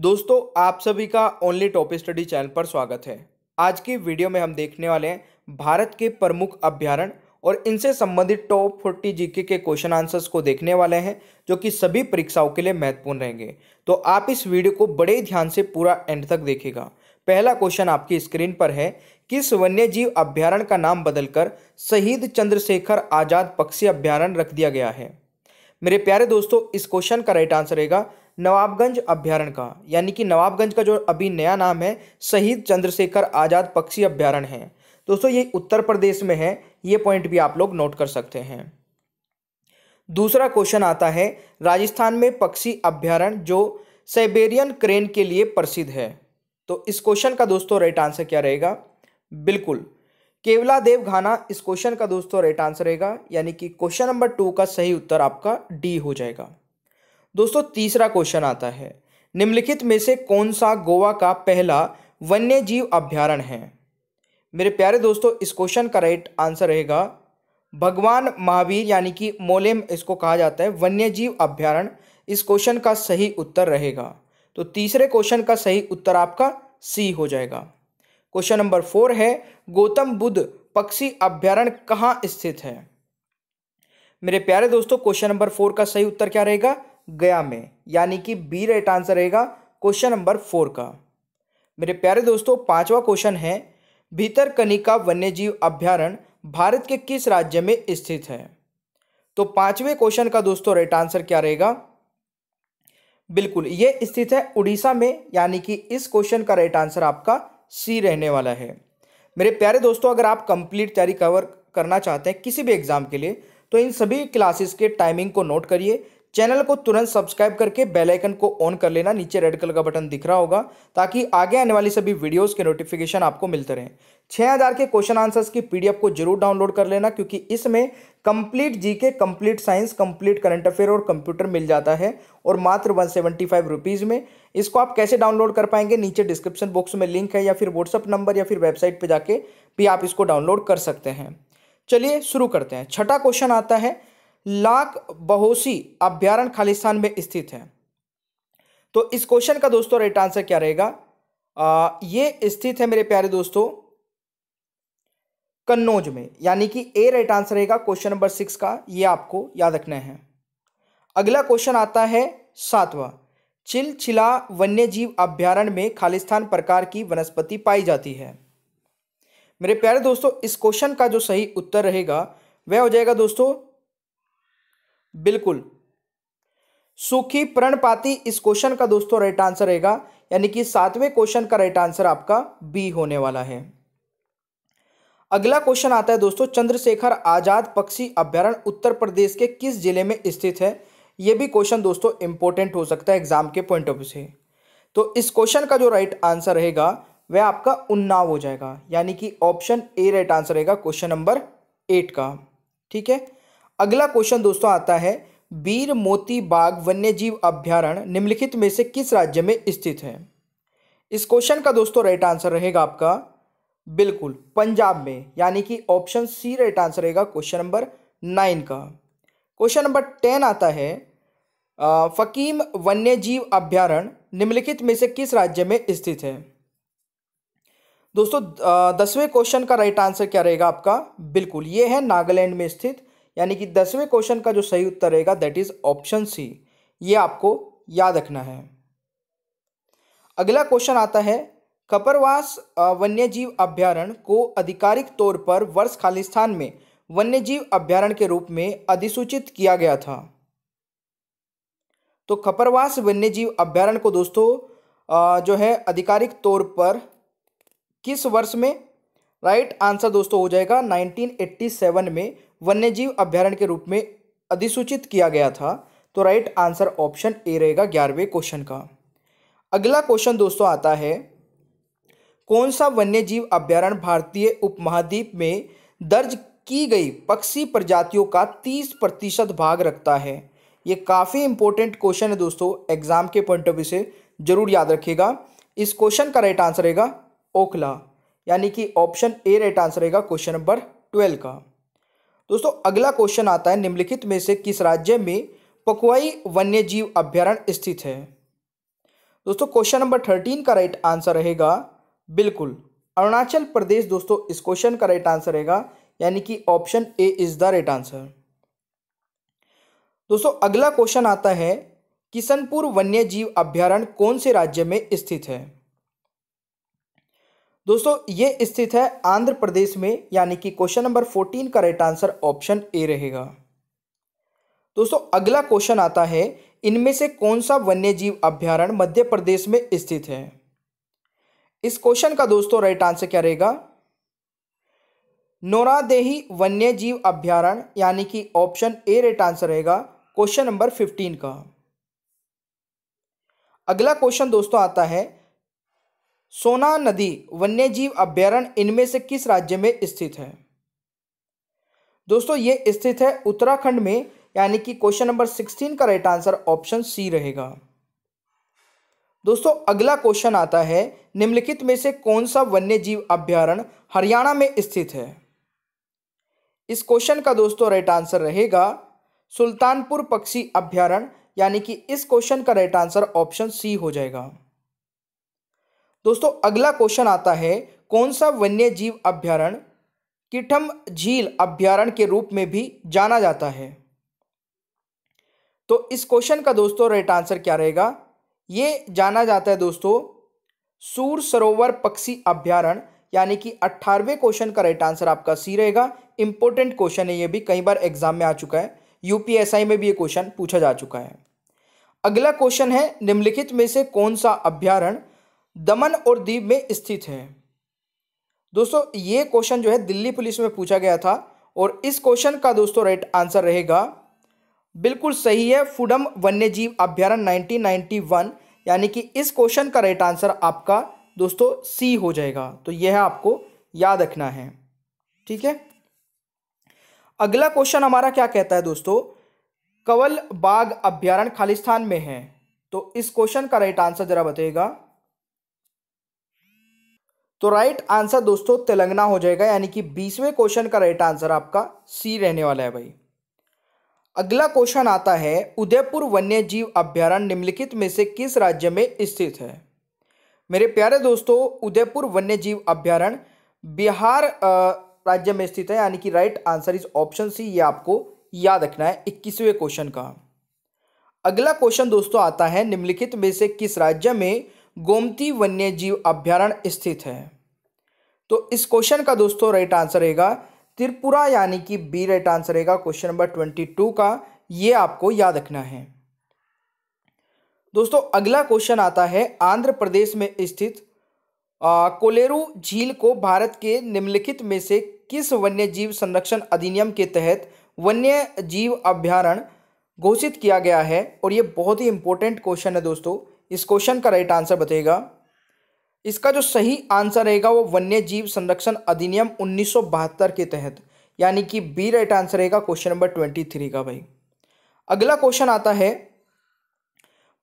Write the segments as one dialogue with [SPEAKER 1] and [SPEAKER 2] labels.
[SPEAKER 1] दोस्तों आप सभी का ओनली टॉप स्टडी चैनल पर स्वागत है आज की वीडियो में हम देखने वाले हैं भारत के प्रमुख अभ्यारण और इनसे संबंधित टॉप फोर्टी जीके के क्वेश्चन आंसर्स को देखने वाले हैं जो कि सभी परीक्षाओं के लिए महत्वपूर्ण रहेंगे तो आप इस वीडियो को बड़े ध्यान से पूरा एंड तक देखेगा पहला क्वेश्चन आपकी स्क्रीन पर है किस वन्य जीव अभ्यारण का नाम बदलकर शहीद चंद्रशेखर आजाद पक्षी अभ्यारण रख दिया गया है मेरे प्यारे दोस्तों इस क्वेश्चन का राइट आंसर रहेगा नवाबगंज अभ्यारण का यानी कि नवाबगंज का जो अभी नया नाम है शहीद चंद्रशेखर आज़ाद पक्षी अभ्यारण है दोस्तों ये उत्तर प्रदेश में है ये पॉइंट भी आप लोग नोट कर सकते हैं दूसरा क्वेश्चन आता है राजस्थान में पक्षी अभ्यारण जो साइबेरियन क्रेन के लिए प्रसिद्ध है तो इस क्वेश्चन का दोस्तों राइट आंसर क्या रहेगा बिल्कुल केवला देव घाना इस क्वेश्चन का दोस्तों राइट आंसर रहेगा यानी कि क्वेश्चन नंबर टू का सही उत्तर आपका डी हो जाएगा दोस्तों तीसरा क्वेश्चन आता है निम्नलिखित में से कौन सा गोवा का पहला वन्य जीव अभ्यारण्य है मेरे प्यारे दोस्तों इस क्वेश्चन का राइट आंसर रहेगा भगवान महावीर यानी कि मोलेम इसको कहा जाता है वन्य जीव अभ्यारण इस क्वेश्चन का सही उत्तर रहेगा तो तीसरे क्वेश्चन का सही उत्तर आपका सी हो जाएगा क्वेश्चन नंबर फोर है गौतम बुद्ध पक्षी अभ्यारण कहाँ स्थित है मेरे प्यारे दोस्तों क्वेश्चन नंबर फोर का सही उत्तर क्या रहेगा गया में यानी कि बी राइट आंसर रहेगा क्वेश्चन नंबर फोर का मेरे प्यारे दोस्तों पांचवा क्वेश्चन है भीतर वन्य वन्यजीव अभ्यारण्य भारत के किस राज्य में स्थित है तो पांचवें क्वेश्चन का दोस्तों राइट आंसर क्या रहेगा बिल्कुल ये स्थित है उड़ीसा में यानी कि इस क्वेश्चन का राइट आंसर आपका सी रहने वाला है मेरे प्यारे दोस्तों अगर आप कंप्लीट तैयारी कवर करना चाहते हैं किसी भी एग्ज़ाम के लिए तो इन सभी क्लासेस के टाइमिंग को नोट करिए चैनल को तुरंत सब्सक्राइब करके बेल आइकन को ऑन कर लेना नीचे रेड कलर का बटन दिख रहा होगा ताकि आगे आने वाली सभी वीडियोस के नोटिफिकेशन आपको मिलते रहें 6000 के क्वेश्चन आंसर्स की पीडीएफ को जरूर डाउनलोड कर लेना क्योंकि इसमें complete GK complete science complete current affair और कंप्यूटर मिल जाता है और मात्र वन सेवेंटी में इसको आप कैसे डाउनलोड कर पाएंगे नीचे डिस्क्रिप्शन बॉक्स में लिंक है या फिर व्हाट्सअप नंबर या फिर वेबसाइट पर जाके भी आप इसको डाउनलोड कर सकते हैं चलिए शुरू करते हैं छठा क्वेश्चन आता है लाख बहोसी अभ्यारण खालिस्तान में स्थित है तो इस क्वेश्चन का दोस्तों राइट आंसर क्या रहेगा ये स्थित है मेरे प्यारे दोस्तों कन्नौज में यानी कि ए राइट आंसर रहेगा क्वेश्चन नंबर सिक्स का ये आपको याद रखना है अगला क्वेश्चन आता है सातवा चिलचिला वन्य जीव अभ्यारण्य में खालिस्तान प्रकार की वनस्पति पाई जाती है मेरे प्यारे दोस्तों इस क्वेश्चन का जो सही उत्तर रहेगा वह हो जाएगा दोस्तों बिल्कुल सुखी प्रणपाती इस क्वेश्चन का दोस्तों राइट आंसर रहेगा यानी कि सातवें क्वेश्चन का राइट आंसर आपका बी होने वाला है अगला क्वेश्चन आता है दोस्तों चंद्रशेखर आजाद पक्षी अभ्यारण उत्तर प्रदेश के किस जिले में स्थित है यह भी क्वेश्चन दोस्तों इंपॉर्टेंट हो सकता है एग्जाम के पॉइंट ऑफ व्यू से तो इस क्वेश्चन का जो राइट आंसर रहेगा वह आपका उन्नाव हो जाएगा यानी कि ऑप्शन ए राइट आंसर रहेगा क्वेश्चन नंबर एट का ठीक है अगला क्वेश्चन दोस्तों आता है बीर मोती बाग वन्यजीव अभ्यारण निम्नलिखित में से किस राज्य में स्थित है इस क्वेश्चन का दोस्तों राइट आंसर रहेगा आपका बिल्कुल पंजाब में यानी कि ऑप्शन सी राइट आंसर रहेगा क्वेश्चन नंबर नाइन का क्वेश्चन नंबर टेन आता है आ, फकीम वन्यजीव अभ्यारण्य निम्नलिखित में से किस राज्य में स्थित है दोस्तों दसवें क्वेश्चन का राइट आंसर क्या रहेगा आपका बिल्कुल ये है नागालैंड में स्थित यानी कि दसवें क्वेश्चन का जो सही उत्तर रहेगा दैट इज ऑप्शन सी ये आपको याद रखना है अगला क्वेश्चन आता है कपरवास वन्यजीव अभ्यारण को आधिकारिक तौर पर वर्ष खालिस्तान में वन्यजीव अभ्यारण के रूप में अधिसूचित किया गया था तो खपरवास वन्यजीव अभ्यारण को दोस्तों जो है आधिकारिक तौर पर किस वर्ष में राइट आंसर दोस्तों हो जाएगा 1987 में वन्यजीव अभ्यारण्य के रूप में अधिसूचित किया गया था तो राइट आंसर ऑप्शन ए रहेगा ग्यारहवें क्वेश्चन का अगला क्वेश्चन दोस्तों आता है कौन सा वन्यजीव अभ्यारण्य भारतीय उपमहाद्वीप में दर्ज की गई पक्षी प्रजातियों का तीस प्रतिशत भाग रखता है ये काफ़ी इंपॉर्टेंट क्वेश्चन है दोस्तों एग्जाम के पॉइंट ऑफ व्यू से जरूर याद रखिएगा इस क्वेश्चन का राइट आंसर रहेगा ओखला यानी कि ऑप्शन ए राइट आंसर रहेगा क्वेश्चन नंबर ट्वेल्व का दोस्तों अगला क्वेश्चन आता है निम्नलिखित में से किस राज्य में पकुआई वन्यजीव अभ्यारण्य स्थित है दोस्तों क्वेश्चन नंबर थर्टीन का राइट आंसर रहेगा बिल्कुल अरुणाचल प्रदेश दोस्तों इस क्वेश्चन का राइट आंसर रहेगा यानी कि option A is the right answer दोस्तों अगला क्वेश्चन आता है किशनपुर वन्यजीव अभ्यारण्य कौन से राज्य में स्थित है दोस्तों ये स्थित है आंध्र प्रदेश में यानी कि क्वेश्चन नंबर फोर्टीन का राइट आंसर ऑप्शन ए रहेगा दोस्तों अगला क्वेश्चन आता है इनमें से कौन सा वन्य जीव अभ्यारण्य मध्य प्रदेश में स्थित है इस क्वेश्चन का दोस्तों राइट आंसर क्या रहेगा नोरादेही वन्य जीव अभ्यारण यानी कि ऑप्शन ए राइट आंसर रहेगा क्वेश्चन नंबर फिफ्टीन का अगला क्वेश्चन दोस्तों आता है सोना नदी वन्यजीव अभ्यारण्य इनमें से किस राज्य में स्थित है दोस्तों ये स्थित है उत्तराखंड में यानी कि क्वेश्चन नंबर सिक्सटीन का राइट आंसर ऑप्शन सी रहेगा दोस्तों अगला क्वेश्चन आता है निम्नलिखित में से कौन सा वन्यजीव अभ्यारण हरियाणा में स्थित है इस क्वेश्चन का दोस्तों राइट आंसर रहेगा सुल्तानपुर पक्षी अभ्यारण्य यानी कि इस क्वेश्चन का राइट आंसर ऑप्शन सी हो जाएगा दोस्तों अगला क्वेश्चन आता है कौन सा वन्य जीव अभ्यारण्य किठम झील अभ्यारण्य के रूप में भी जाना जाता है तो इस क्वेश्चन का दोस्तों राइट आंसर क्या रहेगा ये जाना जाता है दोस्तों सूर सरोवर पक्षी अभ्यारण यानी कि अट्ठारहवें क्वेश्चन का राइट आंसर आपका सी रहेगा इंपॉर्टेंट क्वेश्चन है ये भी कई बार एग्जाम में आ चुका है यूपीएसआई में भी ये क्वेश्चन पूछा जा चुका है अगला क्वेश्चन है निम्नलिखित में से कौन सा अभ्यारण्य दमन और दीव में स्थित है दोस्तों ये क्वेश्चन जो है दिल्ली पुलिस में पूछा गया था और इस क्वेश्चन का दोस्तों राइट आंसर रहेगा बिल्कुल सही है फुडम वन्यजीव अभ्यारण 1991 यानी कि इस क्वेश्चन का राइट आंसर आपका दोस्तों सी हो जाएगा तो यह आपको याद रखना है ठीक है अगला क्वेश्चन हमारा क्या कहता है दोस्तों कवल बाग अभ्यारण खालिस्तान में है तो इस क्वेश्चन का राइट आंसर जरा बताइएगा तो राइट आंसर दोस्तों तेलंगाना हो जाएगा यानी कि बीसवें क्वेश्चन का राइट आंसर आपका सी रहने वाला है भाई अगला क्वेश्चन आता है उदयपुर वन्य जीव अभ्यारण्य निम्नलिखित में से किस राज्य में स्थित है मेरे प्यारे दोस्तों उदयपुर वन्य जीव अभ्यारण्य बिहार राज्य में स्थित है यानी कि right answer is option C ये आपको याद रखना है इक्कीसवें क्वेश्चन का अगला क्वेश्चन दोस्तों आता है निम्नलिखित में से किस राज्य में गोमती वन्य जीव अभ्यारण्य स्थित है तो इस क्वेश्चन का दोस्तों राइट आंसर रहेगा त्रिपुरा यानी कि बी राइट आंसर रहेगा क्वेश्चन नंबर ट्वेंटी टू का ये आपको याद रखना है दोस्तों अगला क्वेश्चन आता है आंध्र प्रदेश में स्थित कोलेरू झील को भारत के निम्नलिखित में से किस वन्य जीव संरक्षण अधिनियम के तहत वन्य जीव अभ्यारण्य घोषित किया गया है और ये बहुत ही इंपॉर्टेंट क्वेश्चन है दोस्तों इस क्वेश्चन का राइट आंसर बताइएगा इसका जो सही आंसर रहेगा वो वन्य जीव संरक्षण अधिनियम उन्नीस के तहत यानी कि बी राइट आंसर रहेगा क्वेश्चन नंबर ट्वेंटी थ्री का भाई अगला क्वेश्चन आता है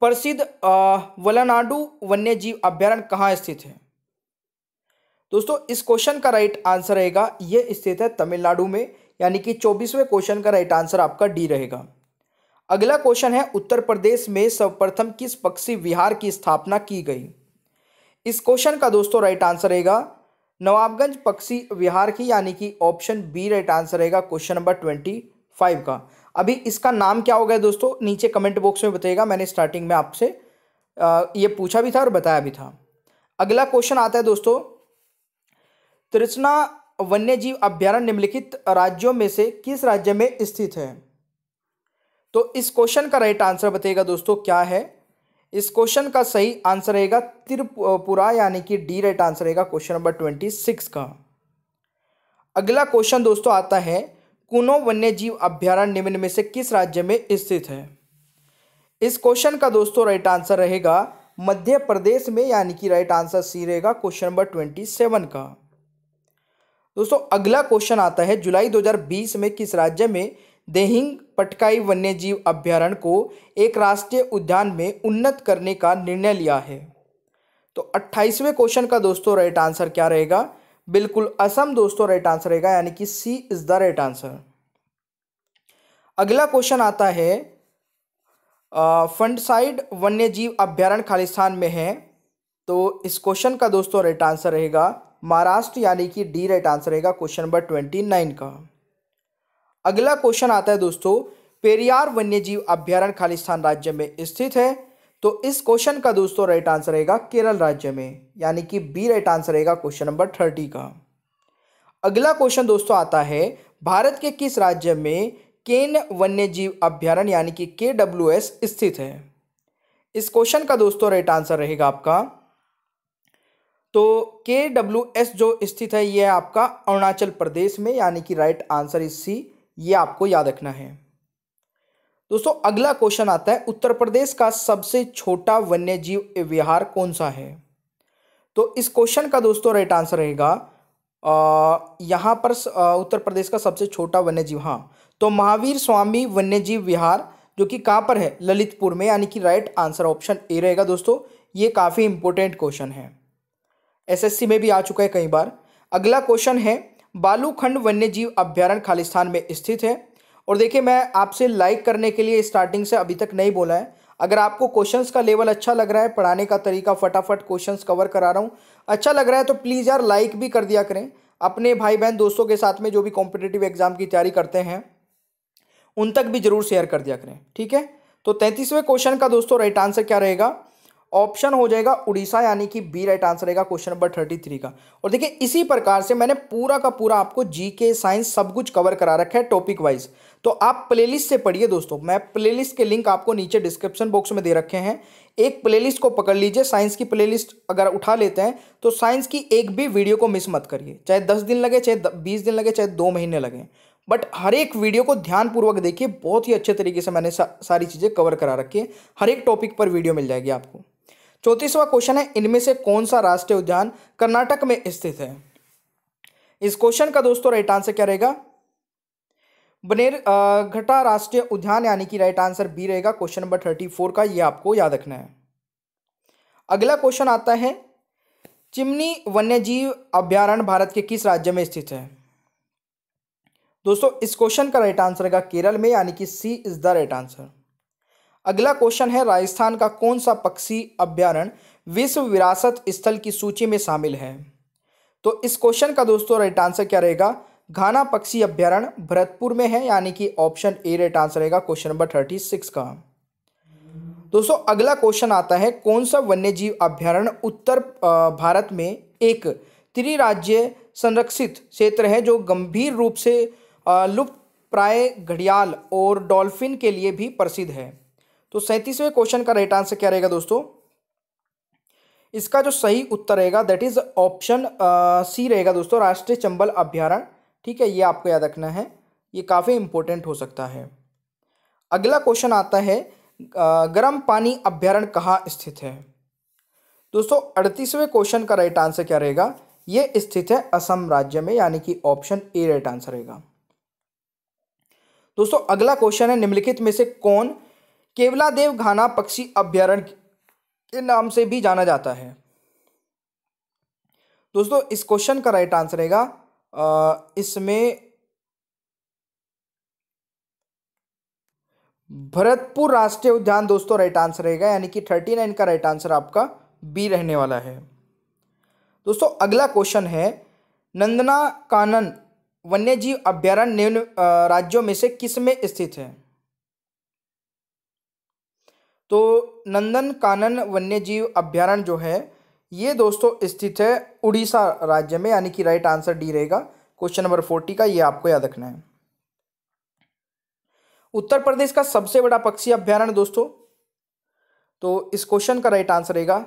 [SPEAKER 1] प्रसिद्ध वलानाडु वन्य जीव अभ्यारण्य कहाँ स्थित है दोस्तों इस क्वेश्चन का राइट आंसर रहेगा यह स्थित है तमिलनाडु में यानी कि चौबीसवें क्वेश्चन का राइट आंसर आपका डी रहेगा अगला क्वेश्चन है उत्तर प्रदेश में सर्वप्रथम किस पक्षी विहार की स्थापना की गई इस क्वेश्चन का दोस्तों राइट आंसर रहेगा नवाबगंज पक्षी विहार की यानी कि ऑप्शन बी राइट आंसर रहेगा क्वेश्चन नंबर ट्वेंटी फाइव का अभी इसका नाम क्या होगा दोस्तों नीचे कमेंट बॉक्स में बताइएगा मैंने स्टार्टिंग में आपसे ये पूछा भी था और बताया भी था अगला क्वेश्चन आता है दोस्तों तृष्णा वन्यजीव अभ्यारण्य निम्नलिखित राज्यों में से किस राज्य में स्थित है तो इस क्वेश्चन का राइट आंसर बताइएगा दोस्तों क्या है इस क्वेश्चन का सही आंसर रहेगा त्रिपुरा यानी कि डी राइट आंसर रहेगा क्वेश्चन नंबर ट्वेंटी सिक्स का अगला क्वेश्चन दोस्तों आता है कुनो जीव अभ्यारण्य निम्न में से किस राज्य में स्थित है इस क्वेश्चन का दोस्तों राइट आंसर रहेगा मध्य प्रदेश में यानी कि राइट आंसर सी रहेगा क्वेश्चन नंबर ट्वेंटी सेवन का दोस्तों अगला क्वेश्चन आता है जुलाई बीस में किस राज्य में देहिंग पटकाई वन्यजीव अभ्यारण्य को एक राष्ट्रीय उद्यान में उन्नत करने का निर्णय लिया है तो 28वें क्वेश्चन का दोस्तों राइट आंसर क्या रहेगा बिल्कुल असम दोस्तों राइट आंसर रहेगा यानी कि C is the right answer अगला क्वेश्चन आता है फंडसाइड वन्य जीव अभ्यारण्य खालिस्तान में है तो इस क्वेश्चन का दोस्तों राइट आंसर रहेगा महाराष्ट्र यानी कि डी राइट आंसर रहेगा क्वेश्चन नंबर ट्वेंटी नाइन का अगला क्वेश्चन आता है दोस्तों पेरियार वन्यजीव अभ्यारण खालिस्तान राज्य में स्थित है तो इस क्वेश्चन का दोस्तों राइट आंसर रहेगा केरल राज्य में यानी कि बी राइट आंसर रहेगा क्वेश्चन नंबर थर्टी का अगला क्वेश्चन दोस्तों आता है भारत के किस राज्य में केन वन्यजीव अभ्यारण यानी कि के डब्ल्यू एस स्थित है इस क्वेश्चन का दोस्तों राइट आंसर रहेगा आपका तो के डब्ल्यू एस जो स्थित है यह आपका अरुणाचल प्रदेश में यानी कि राइट आंसर इस सी ये आपको याद रखना है दोस्तों अगला क्वेश्चन आता है उत्तर प्रदेश का सबसे छोटा वन्य जीव विहार कौन सा है तो इस क्वेश्चन का दोस्तों राइट आंसर रहेगा यहाँ पर उत्तर प्रदेश का सबसे छोटा वन्य जीव हाँ तो महावीर स्वामी वन्यजीव विहार जो कि कहाँ पर है ललितपुर में यानी कि राइट आंसर ऑप्शन ए रहेगा दोस्तों ये काफ़ी इंपॉर्टेंट क्वेश्चन है एसएससी में भी आ चुका है कई बार अगला क्वेश्चन है बालूखंड वन्यजीव अभ्यारण्य खालिस्तान में स्थित है और देखिए मैं आपसे लाइक करने के लिए स्टार्टिंग से अभी तक नहीं बोला है अगर आपको क्वेश्चंस का लेवल अच्छा लग रहा है पढ़ाने का तरीका फटाफट क्वेश्चंस कवर करा रहा हूँ अच्छा लग रहा है तो प्लीज़ यार लाइक भी कर दिया करें अपने भाई बहन दोस्तों के साथ में जो भी कॉम्पिटेटिव एग्जाम की तैयारी करते हैं उन तक भी ज़रूर शेयर कर दिया करें ठीक है तो तैंतीसवें क्वेश्चन का दोस्तों राइट आंसर क्या रहेगा ऑप्शन हो जाएगा उड़ीसा यानी कि बी राइट आंसर रहेगा क्वेश्चन नंबर थर्टी थ्री का और देखिए इसी प्रकार से मैंने पूरा का पूरा आपको जी के साइंस सब कुछ कवर करा रखा है टॉपिक वाइज तो आप प्लेलिस्ट से पढ़िए दोस्तों मैं प्लेलिस्ट के लिंक आपको नीचे डिस्क्रिप्शन बॉक्स में दे रखे हैं एक प्लेलिस्ट को पकड़ लीजिए साइंस की प्लेलिस्ट अगर उठा लेते हैं तो साइंस की एक भी वीडियो को मिस मत करिए चाहे दस दिन लगे चाहे बीस दिन लगे चाहे दो महीने लगे बट हर एक वीडियो को ध्यानपूर्वक देखिए बहुत ही अच्छे तरीके से मैंने सा, सारी चीज़ें कवर करा रखी है हर एक टॉपिक पर वीडियो मिल जाएगी आपको चौतीसवा क्वेश्चन है इनमें से कौन सा राष्ट्रीय उद्यान कर्नाटक में स्थित है इस क्वेश्चन का दोस्तों राइट आंसर क्या रहेगा बनेर घटा राष्ट्रीय उद्यान यानी कि राइट आंसर बी रहेगा क्वेश्चन नंबर थर्टी फोर का ये आपको याद रखना है अगला क्वेश्चन आता है चिमनी वन्यजीव अभ्यारण्य भारत के किस राज्य में स्थित है दोस्तों इस क्वेश्चन का राइट आंसर रहेगा केरल में यानी कि C is the right answer अगला क्वेश्चन है राजस्थान का कौन सा पक्षी अभ्यारण विश्व विरासत स्थल की सूची में शामिल है तो इस क्वेश्चन का दोस्तों राइट आंसर क्या रहेगा घाना पक्षी अभ्यारण भरतपुर में है यानी कि ऑप्शन ए राइट आंसर रहेगा क्वेश्चन नंबर थर्टी सिक्स का दोस्तों अगला क्वेश्चन आता है कौन सा वन्यजीव अभ्यारण्य उत्तर भारत में एक त्रिराज्य संरक्षित क्षेत्र है जो गंभीर रूप से लुप्त प्राय घड़ियाल और डॉल्फिन के लिए भी प्रसिद्ध है तो सैंतीसवें क्वेश्चन का राइट आंसर क्या रहेगा दोस्तों इसका जो सही उत्तर रहेगा दैट इज ऑप्शन सी रहेगा दोस्तों राष्ट्रीय चंबल अभ्यारण ठीक है ये आपको याद रखना है ये काफ़ी इंपॉर्टेंट हो सकता है अगला क्वेश्चन आता है गर्म पानी अभ्यारण कहाँ स्थित है दोस्तों अड़तीसवें क्वेश्चन का राइट आंसर क्या रहेगा ये स्थित है असम राज्य में यानी कि ऑप्शन ए राइट आंसर रहेगा दोस्तों अगला क्वेश्चन है निम्नलिखित में से कौन केवलादेव घाना पक्षी अभ्यारण के नाम से भी जाना जाता है दोस्तों इस क्वेश्चन का राइट आंसर रहेगा इसमें भरतपुर राष्ट्रीय उद्यान दोस्तों राइट आंसर रहेगा यानी कि थर्टी नाइन का राइट आंसर आपका बी रहने वाला है दोस्तों अगला क्वेश्चन है नंदना कानन वन्यजीव अभ्यारण्य राज्यों में से किस में स्थित है तो नंदन कानन वन्यजीव अभ्यारण्य जो है ये दोस्तों स्थित है उड़ीसा राज्य में यानी कि राइट आंसर डी रहेगा क्वेश्चन नंबर फोर्टी का ये आपको याद रखना है उत्तर प्रदेश का सबसे बड़ा पक्षी अभ्यारण्य दोस्तों तो इस क्वेश्चन का राइट आंसर रहेगा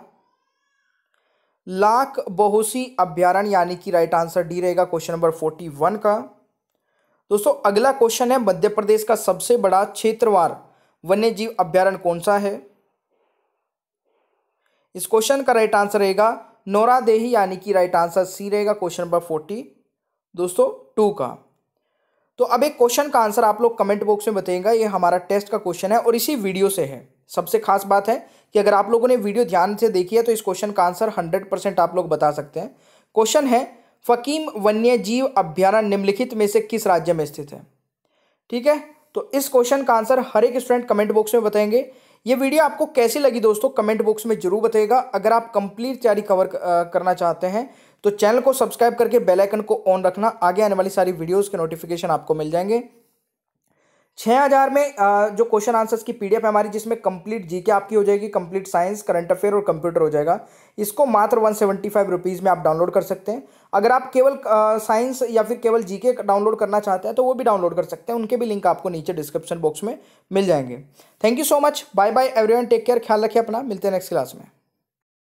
[SPEAKER 1] लाख बहुसी अभ्यारण्य यानी कि राइट आंसर डी रहेगा क्वेश्चन नंबर फोर्टी वन का दोस्तों अगला क्वेश्चन है मध्य प्रदेश का सबसे बड़ा क्षेत्रवार वन्य जीव अभ्यारण्य कौन सा है इस क्वेश्चन का राइट आंसर रहेगा नोरा देही यानी कि राइट आंसर सी रहेगा क्वेश्चन नंबर फोर्टी दोस्तों टू का तो अब एक क्वेश्चन का आंसर आप लोग कमेंट बॉक्स में बताएंगे ये हमारा टेस्ट का क्वेश्चन है और इसी वीडियो से है सबसे खास बात है कि अगर आप लोगों ने वीडियो ध्यान से देखी है तो इस क्वेश्चन का आंसर हंड्रेड परसेंट आप लोग बता सकते हैं क्वेश्चन है फकीम वन्य जीव निम्नलिखित में से किस राज्य में स्थित है ठीक है तो इस क्वेश्चन का आंसर हर एक स्टूडेंट कमेंट बॉक्स में बताएंगे ये वीडियो आपको कैसी लगी दोस्तों कमेंट बॉक्स में जरूर बताएगा अगर आप कंप्लीट तैयारी कवर करना चाहते हैं तो चैनल को सब्सक्राइब करके बेल आइकन को ऑन रखना आगे आने वाली सारी वीडियोस के नोटिफिकेशन आपको मिल जाएंगे छः हज़ार में जो क्वेश्चन आंसर्स की पीडीएफ है हमारी जिसमें कंप्लीट जीके आपकी हो जाएगी कंप्लीट साइंस करंट अफेयर और कंप्यूटर हो जाएगा इसको मात्र वन सेवेंटी फाइव रुपीज़ में आप डाउनलोड कर सकते हैं अगर आप केवल साइंस या फिर केवल जीके डाउनलोड करना चाहते हैं तो वो भी डाउनलोड कर सकते हैं उनके भी लिंक आपको नीचे डिस्क्रिप्शन बॉक्स में मिल जाएंगे thank you so much bye bye every take care ख्याल रखिए अपना मिलते हैं नेक्स्ट क्लास में